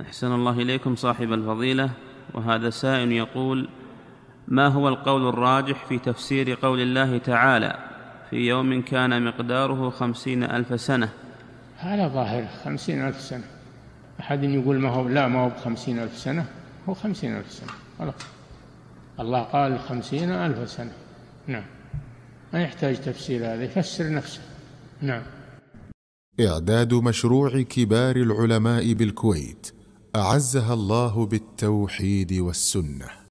أحسن الله إليكم صاحب الفضيلة وهذا سائل يقول ما هو القول الراجح في تفسير قول الله تعالى في يوم كان مقداره خمسين ألف سنة هذا ظاهر خمسين ألف سنة أحد يقول ما هو لا ما هو بخمسين ألف سنة هو خمسين ألف سنة خلاص الله قال خمسين ألف سنة نعم ما يحتاج تفسير هذا يفسر نفسه نعم إعداد مشروع كبار العلماء بالكويت اعزها الله بالتوحيد والسنه